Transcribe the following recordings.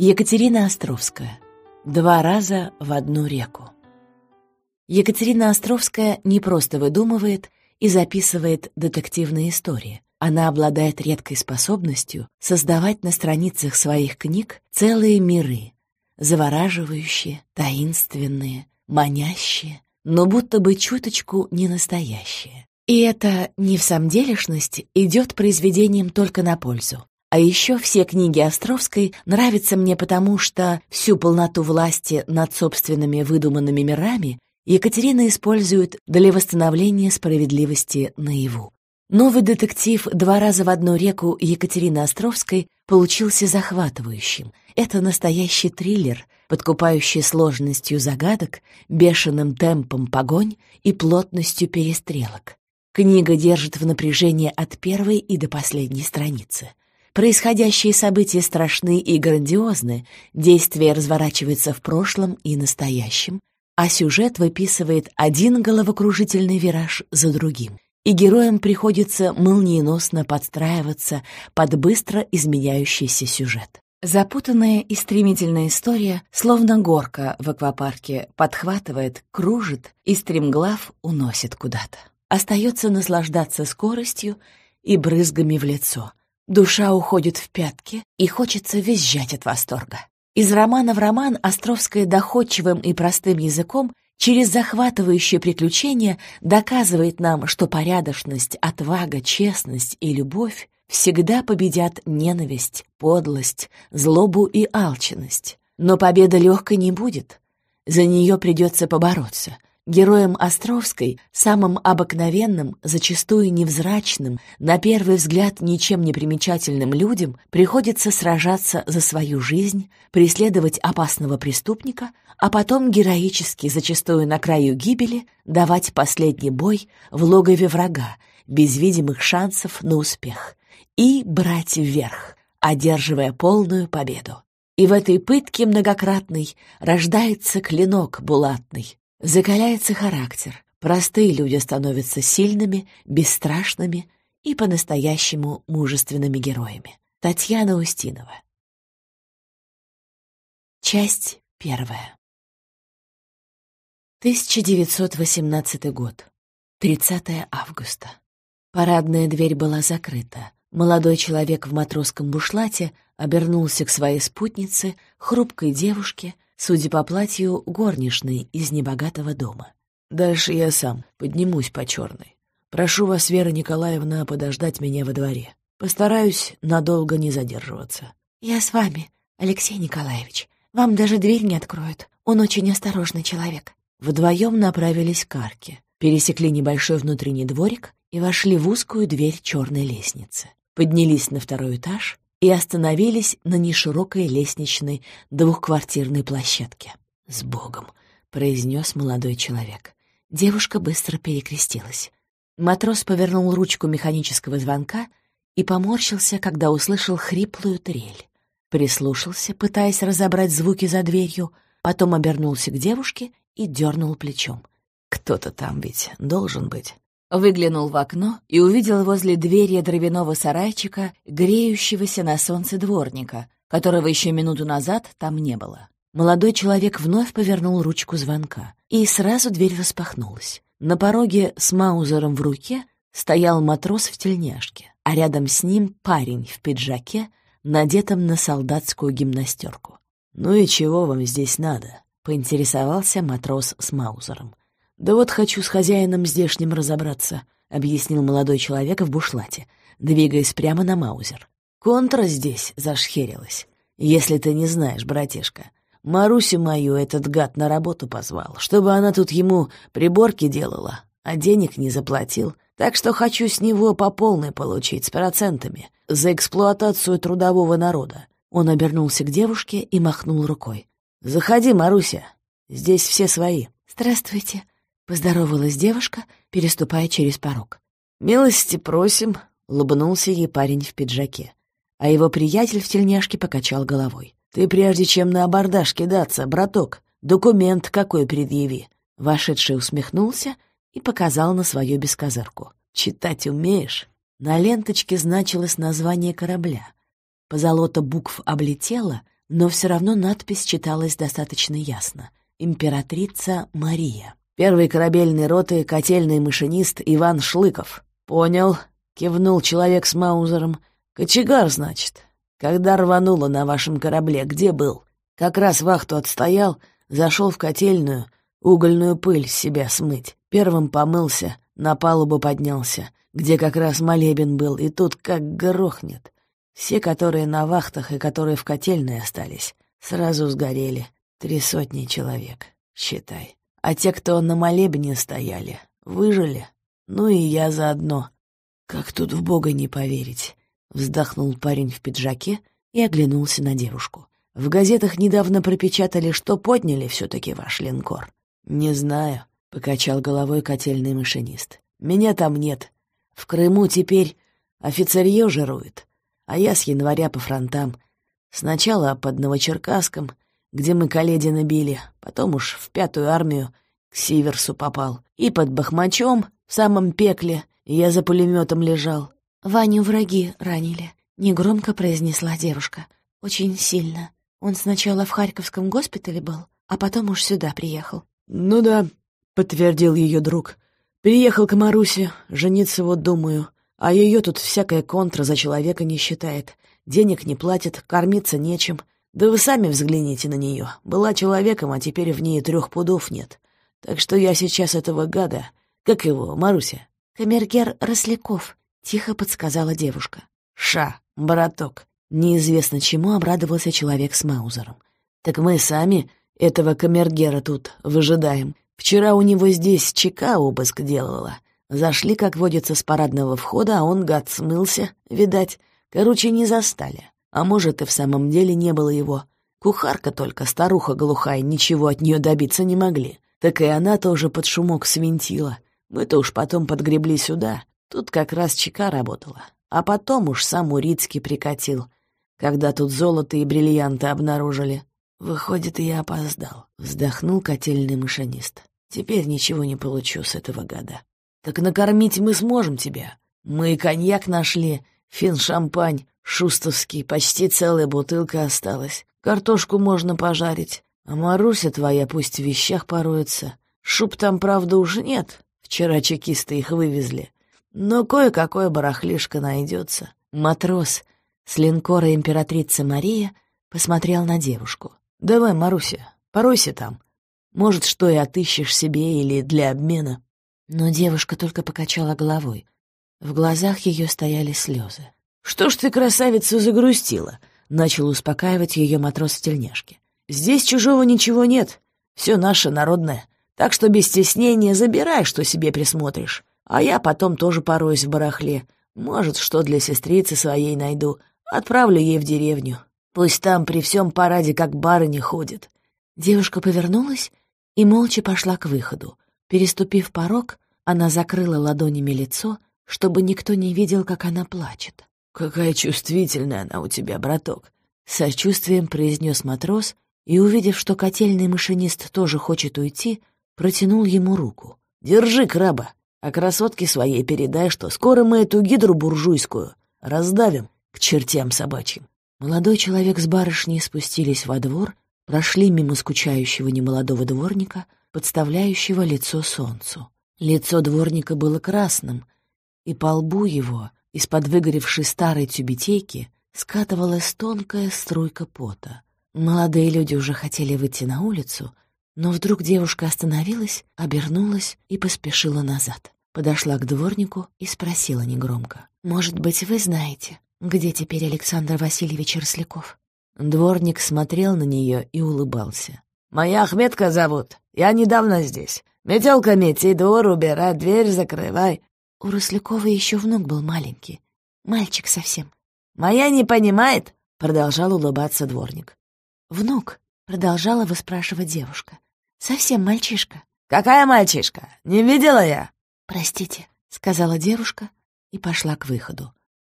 Екатерина Островская. Два раза в одну реку. Екатерина Островская не просто выдумывает и записывает детективные истории. Она обладает редкой способностью создавать на страницах своих книг целые миры, завораживающие, таинственные, манящие, но будто бы чуточку ненастоящие. И это не в самделишность идет произведением только на пользу. А еще все книги Островской нравятся мне потому, что всю полноту власти над собственными выдуманными мирами Екатерина использует для восстановления справедливости наяву. Новый детектив «Два раза в одну реку» Екатерины Островской получился захватывающим. Это настоящий триллер, подкупающий сложностью загадок, бешеным темпом погонь и плотностью перестрелок. Книга держит в напряжении от первой и до последней страницы. Происходящие события страшны и грандиозны, действие разворачивается в прошлом и настоящем, а сюжет выписывает один головокружительный вираж за другим, и героям приходится молниеносно подстраиваться под быстро изменяющийся сюжет. Запутанная и стремительная история, словно горка в аквапарке, подхватывает, кружит и стремглав уносит куда-то. Остается наслаждаться скоростью и брызгами в лицо, Душа уходит в пятки, и хочется визжать от восторга. Из романа в роман Островская доходчивым и простым языком через захватывающее приключение доказывает нам, что порядочность, отвага, честность и любовь всегда победят ненависть, подлость, злобу и алчность. Но победа легкой не будет. За нее придется побороться, Героем Островской, самым обыкновенным, зачастую невзрачным, на первый взгляд ничем не примечательным людям приходится сражаться за свою жизнь, преследовать опасного преступника, а потом героически, зачастую на краю гибели, давать последний бой в логове врага, без видимых шансов на успех, и брать вверх, одерживая полную победу. И в этой пытке многократной рождается клинок булатный, Закаляется характер. Простые люди становятся сильными, бесстрашными и по-настоящему мужественными героями. Татьяна Устинова. Часть первая. 1918 год. 30 августа. Парадная дверь была закрыта. Молодой человек в матросском бушлате обернулся к своей спутнице, хрупкой девушке — Судя по платью, горничной из небогатого дома. Дальше я сам поднимусь по черной. Прошу вас, Вера Николаевна, подождать меня во дворе. Постараюсь надолго не задерживаться. Я с вами, Алексей Николаевич. Вам даже дверь не откроют. Он очень осторожный человек. Вдвоем направились к арке, пересекли небольшой внутренний дворик и вошли в узкую дверь черной лестницы. Поднялись на второй этаж, и остановились на неширокой лестничной двухквартирной площадке. «С Богом!» — произнес молодой человек. Девушка быстро перекрестилась. Матрос повернул ручку механического звонка и поморщился, когда услышал хриплую трель. Прислушался, пытаясь разобрать звуки за дверью, потом обернулся к девушке и дернул плечом. «Кто-то там ведь должен быть». Выглянул в окно и увидел возле двери дровяного сарайчика греющегося на солнце дворника, которого еще минуту назад там не было. Молодой человек вновь повернул ручку звонка, и сразу дверь распахнулась. На пороге с маузером в руке стоял матрос в тельняшке, а рядом с ним парень в пиджаке, надетом на солдатскую гимнастерку. «Ну и чего вам здесь надо?» — поинтересовался матрос с маузером. «Да вот хочу с хозяином здешним разобраться», — объяснил молодой человек в бушлате, двигаясь прямо на Маузер. «Контра здесь зашхерилась, если ты не знаешь, братишка. Марусю мою этот гад на работу позвал, чтобы она тут ему приборки делала, а денег не заплатил, так что хочу с него по полной получить, с процентами, за эксплуатацию трудового народа». Он обернулся к девушке и махнул рукой. «Заходи, Маруся, здесь все свои». «Здравствуйте», Поздоровалась девушка, переступая через порог. «Милости просим», — улыбнулся ей парень в пиджаке. А его приятель в тельняшке покачал головой. «Ты прежде чем на абордаж кидаться, браток, документ какой предъяви». Вошедший усмехнулся и показал на свою бескозырку. «Читать умеешь?» На ленточке значилось название корабля. Позолота букв облетела, но все равно надпись читалась достаточно ясно. «Императрица Мария». Первый корабельный роты — котельный машинист Иван Шлыков. «Понял», — кивнул человек с маузером. «Кочегар, значит. Когда рвануло на вашем корабле, где был? Как раз вахту отстоял, зашел в котельную, угольную пыль с себя смыть. Первым помылся, на палубу поднялся, где как раз молебен был, и тут как грохнет. Все, которые на вахтах и которые в котельной остались, сразу сгорели. Три сотни человек, считай». А те, кто на молебне стояли, выжили. Ну и я заодно. Как тут в Бога не поверить? Вздохнул парень в пиджаке и оглянулся на девушку. В газетах недавно пропечатали, что подняли все-таки ваш линкор. Не знаю, покачал головой котельный машинист. Меня там нет. В Крыму теперь офицерье жирует, а я с января по фронтам. Сначала под Новочеркасском — где мы коледи били, потом уж в пятую армию к Сиверсу попал. И под Бахмачом, в самом пекле, я за пулеметом лежал. «Ваню враги ранили», — негромко произнесла девушка. «Очень сильно. Он сначала в Харьковском госпитале был, а потом уж сюда приехал». «Ну да», — подтвердил ее друг. Приехал к Марусе, жениться вот думаю. А ее тут всякая контра за человека не считает. Денег не платит, кормиться нечем. Да вы сами взгляните на нее. Была человеком, а теперь в ней трех пудов нет. Так что я сейчас этого гада... Как его, Маруся?» «Камергер Росляков», — тихо подсказала девушка. «Ша, браток!» Неизвестно чему обрадовался человек с Маузером. «Так мы сами этого камергера тут выжидаем. Вчера у него здесь ЧК обыск делала. Зашли, как водится, с парадного входа, а он, гад, смылся, видать. Короче, не застали. А может, и в самом деле не было его. Кухарка только, старуха глухая, ничего от нее добиться не могли. Так и она тоже под шумок свинтила. Мы-то уж потом подгребли сюда. Тут как раз чека работала. А потом уж сам Урицкий прикатил, когда тут золото и бриллианты обнаружили. Выходит, я опоздал. Вздохнул котельный машинист. Теперь ничего не получу с этого года. Так накормить мы сможем тебя. Мы и коньяк нашли, фин-шампань. Шустовский, почти целая бутылка осталась. Картошку можно пожарить. А Маруся твоя пусть в вещах пороется. Шуб там, правда, уж нет. Вчера чекисты их вывезли. Но кое-какое барахлишко найдется. Матрос с линкора императрицы Мария посмотрел на девушку. «Давай, Маруся, поройся там. Может, что и отыщешь себе или для обмена». Но девушка только покачала головой. В глазах ее стояли слезы. «Что ж ты, красавица, загрустила?» — начал успокаивать ее матрос в тельняшке. «Здесь чужого ничего нет, все наше народное, так что без стеснения забирай, что себе присмотришь, а я потом тоже пороюсь в барахле, может, что для сестрицы своей найду, отправлю ей в деревню, пусть там при всем параде как барыня ходит». Девушка повернулась и молча пошла к выходу. Переступив порог, она закрыла ладонями лицо, чтобы никто не видел, как она плачет. «Какая чувствительная она у тебя, браток!» — сочувствием произнес матрос и, увидев, что котельный машинист тоже хочет уйти, протянул ему руку. «Держи, краба, а красотке своей передай, что скоро мы эту гидру буржуйскую раздавим к чертям собачьим». Молодой человек с барышней спустились во двор, прошли мимо скучающего немолодого дворника, подставляющего лицо солнцу. Лицо дворника было красным, и по лбу его из-под выгоревшей старой тюбетейки скатывалась тонкая струйка пота. Молодые люди уже хотели выйти на улицу, но вдруг девушка остановилась, обернулась и поспешила назад. Подошла к дворнику и спросила негромко. «Может быть, вы знаете, где теперь Александр Васильевич Росляков?» Дворник смотрел на нее и улыбался. «Моя Ахметка зовут. Я недавно здесь. Метелка мети, двор убирай, дверь закрывай. У Руслякова еще внук был маленький. Мальчик совсем. «Моя не понимает!» — продолжал улыбаться дворник. «Внук!» — продолжала выспрашивать девушка. «Совсем мальчишка». «Какая мальчишка? Не видела я!» «Простите», — сказала девушка и пошла к выходу.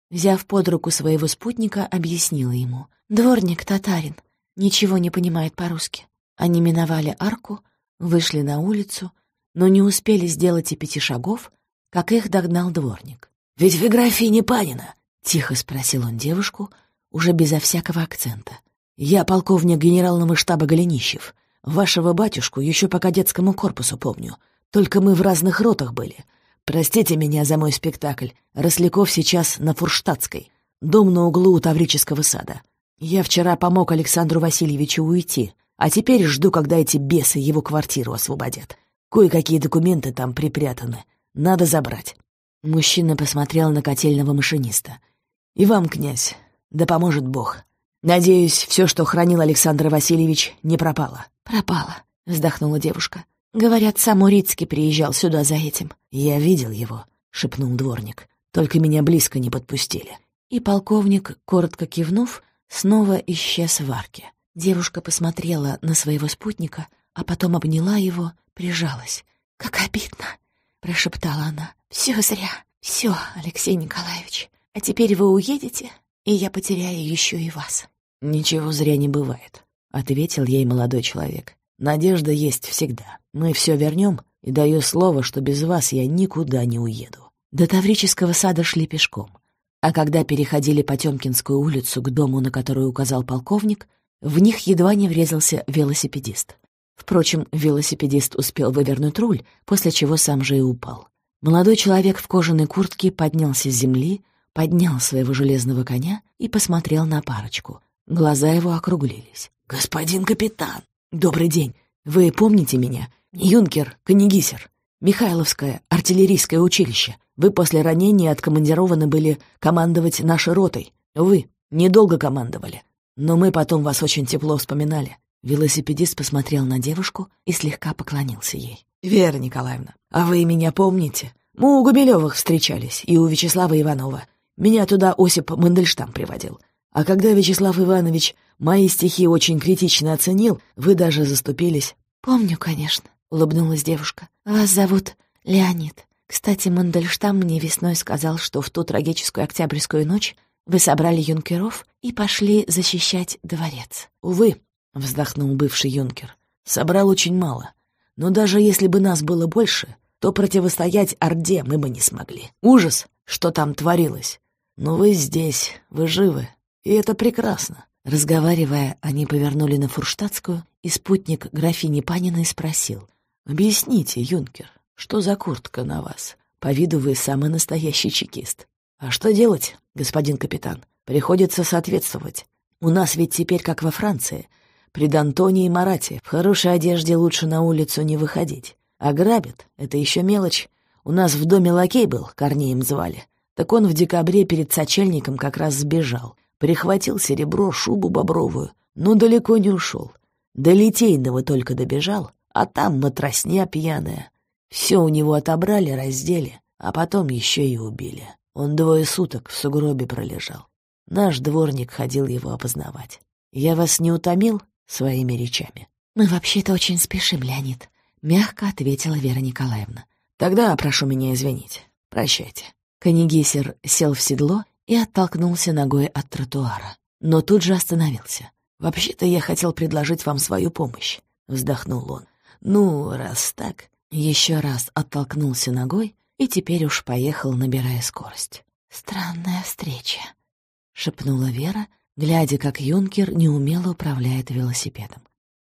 Взяв под руку своего спутника, объяснила ему. «Дворник татарин. Ничего не понимает по-русски». Они миновали арку, вышли на улицу, но не успели сделать и пяти шагов — как их догнал дворник. «Ведь вы графиня Панина!» — тихо спросил он девушку, уже безо всякого акцента. «Я полковник генерального штаба Голенищев. Вашего батюшку еще по кадетскому корпусу помню. Только мы в разных ротах были. Простите меня за мой спектакль. Росляков сейчас на Фурштадтской. Дом на углу у Таврического сада. Я вчера помог Александру Васильевичу уйти, а теперь жду, когда эти бесы его квартиру освободят. Кое-какие документы там припрятаны. Надо забрать». Мужчина посмотрел на котельного машиниста. «И вам, князь, да поможет Бог. Надеюсь, все, что хранил Александр Васильевич, не пропало». «Пропало», — вздохнула девушка. «Говорят, сам Урицкий приезжал сюда за этим». «Я видел его», — шепнул дворник. «Только меня близко не подпустили». И полковник, коротко кивнув, снова исчез в арке. Девушка посмотрела на своего спутника, а потом обняла его, прижалась. «Как обидно!» прошептала она. «Все зря. Все, Алексей Николаевич. А теперь вы уедете, и я потеряю еще и вас». «Ничего зря не бывает», — ответил ей молодой человек. «Надежда есть всегда. Мы все вернем, и даю слово, что без вас я никуда не уеду». До Таврического сада шли пешком. А когда переходили Потемкинскую улицу к дому, на который указал полковник, в них едва не врезался велосипедист. Впрочем, велосипедист успел вывернуть руль, после чего сам же и упал. Молодой человек в кожаной куртке поднялся с земли, поднял своего железного коня и посмотрел на парочку. Глаза его округлились. «Господин капитан! Добрый день! Вы помните меня? Юнкер Канегисер, Михайловское артиллерийское училище. Вы после ранения откомандированы были командовать нашей ротой. Вы недолго командовали, но мы потом вас очень тепло вспоминали. Велосипедист посмотрел на девушку и слегка поклонился ей. «Вера Николаевна, а вы меня помните? Мы у Гумилевых встречались и у Вячеслава Иванова. Меня туда Осип Мандельштам приводил. А когда Вячеслав Иванович мои стихи очень критично оценил, вы даже заступились». «Помню, конечно», — улыбнулась девушка. «Вас зовут Леонид. Кстати, Мандельштам мне весной сказал, что в ту трагическую октябрьскую ночь вы собрали юнкеров и пошли защищать дворец. Увы, — вздохнул бывший юнкер. «Собрал очень мало. Но даже если бы нас было больше, то противостоять Орде мы бы не смогли. Ужас, что там творилось. Но вы здесь, вы живы, и это прекрасно». Разговаривая, они повернули на Фурштадтскую, и спутник графини Паниной спросил. «Объясните, юнкер, что за куртка на вас? По виду вы самый настоящий чекист. А что делать, господин капитан? Приходится соответствовать. У нас ведь теперь, как во Франции, — при Д'Антоне и Марате в хорошей одежде лучше на улицу не выходить. А грабят — это еще мелочь. У нас в доме лакей был, Корнеем звали. Так он в декабре перед сочельником как раз сбежал. Прихватил серебро, шубу бобровую, но далеко не ушел. До Литейного только добежал, а там матросня пьяная. Все у него отобрали, раздели, а потом еще и убили. Он двое суток в сугробе пролежал. Наш дворник ходил его опознавать. «Я вас не утомил?» своими речами. «Мы вообще-то очень спешим, Леонид», — мягко ответила Вера Николаевна. «Тогда прошу меня извинить. Прощайте». Канигисер сел в седло и оттолкнулся ногой от тротуара, но тут же остановился. «Вообще-то я хотел предложить вам свою помощь», — вздохнул он. «Ну, раз так...» Еще раз оттолкнулся ногой и теперь уж поехал, набирая скорость. «Странная встреча», — шепнула Вера, — глядя, как юнкер неумело управляет велосипедом.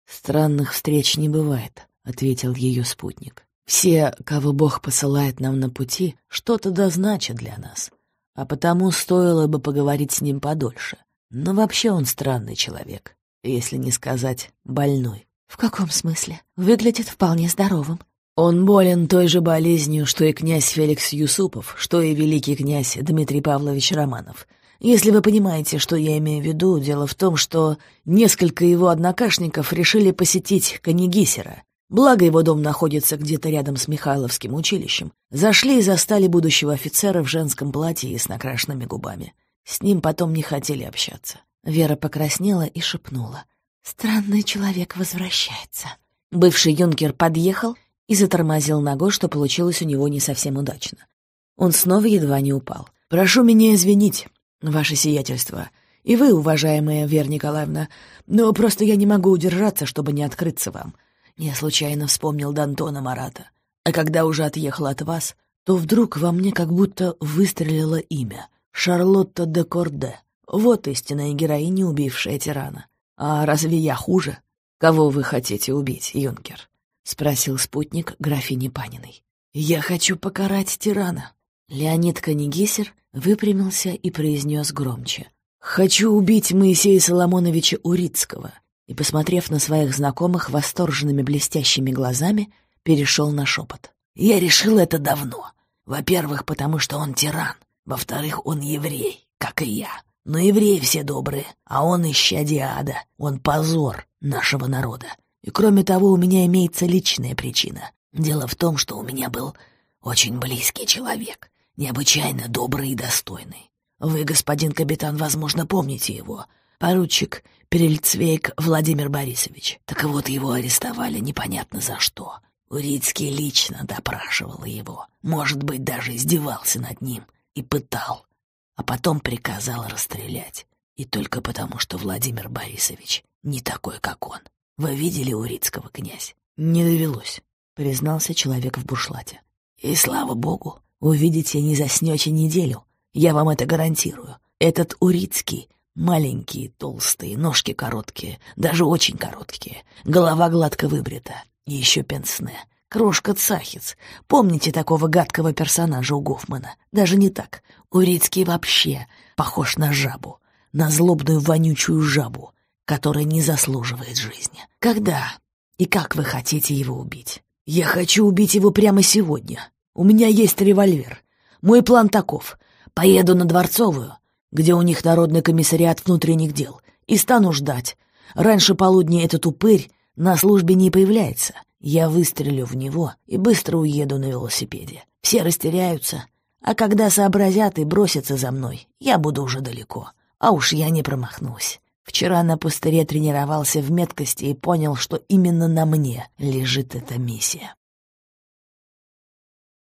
«Странных встреч не бывает», — ответил ее спутник. «Все, кого Бог посылает нам на пути, что-то дозначат для нас, а потому стоило бы поговорить с ним подольше. Но вообще он странный человек, если не сказать больной». «В каком смысле? Выглядит вполне здоровым». «Он болен той же болезнью, что и князь Феликс Юсупов, что и великий князь Дмитрий Павлович Романов», если вы понимаете, что я имею в виду, дело в том, что несколько его однокашников решили посетить Канегисера. Благо его дом находится где-то рядом с Михайловским училищем. Зашли и застали будущего офицера в женском платье и с накрашенными губами. С ним потом не хотели общаться. Вера покраснела и шепнула. «Странный человек возвращается». Бывший юнкер подъехал и затормозил ногой, что получилось у него не совсем удачно. Он снова едва не упал. «Прошу меня извинить», «Ваше сиятельство. И вы, уважаемая Вера Николаевна. Но просто я не могу удержаться, чтобы не открыться вам. Я случайно вспомнил Дантона Марата. А когда уже отъехал от вас, то вдруг во мне как будто выстрелило имя. Шарлотта де Корде. Вот истинная героиня, убившая тирана. А разве я хуже? Кого вы хотите убить, юнкер?» — спросил спутник графини Паниной. «Я хочу покарать тирана». Леонид Канигисер выпрямился и произнес громче. «Хочу убить Моисея Соломоновича Урицкого!» И, посмотрев на своих знакомых восторженными блестящими глазами, перешел на шепот. «Я решил это давно. Во-первых, потому что он тиран. Во-вторых, он еврей, как и я. Но евреи все добрые, а он исчадие ада. Он позор нашего народа. И кроме того, у меня имеется личная причина. Дело в том, что у меня был очень близкий человек, необычайно добрый и достойный. Вы, господин капитан, возможно, помните его. Поручик Перельцвейк Владимир Борисович. Так вот, его арестовали непонятно за что. Урицкий лично допрашивал его. Может быть, даже издевался над ним и пытал. А потом приказал расстрелять. И только потому, что Владимир Борисович не такой, как он. Вы видели Урицкого, князь? Не довелось, признался человек в бушлате. И слава богу, Увидите, не заснете неделю. Я вам это гарантирую. Этот урицкий Маленькие, толстые, ножки короткие, даже очень короткие. Голова гладко выбрита. И еще пенсне. Крошка Цахиц. Помните такого гадкого персонажа у Гофмана? Даже не так. Урицкий вообще похож на жабу. На злобную вонючую жабу, которая не заслуживает жизни. Когда и как вы хотите его убить? Я хочу убить его прямо сегодня. У меня есть револьвер. Мой план таков. Поеду на Дворцовую, где у них народный комиссариат внутренних дел, и стану ждать. Раньше полудня этот упырь на службе не появляется. Я выстрелю в него и быстро уеду на велосипеде. Все растеряются, а когда сообразят и бросятся за мной, я буду уже далеко. А уж я не промахнусь. Вчера на пустыре тренировался в меткости и понял, что именно на мне лежит эта миссия.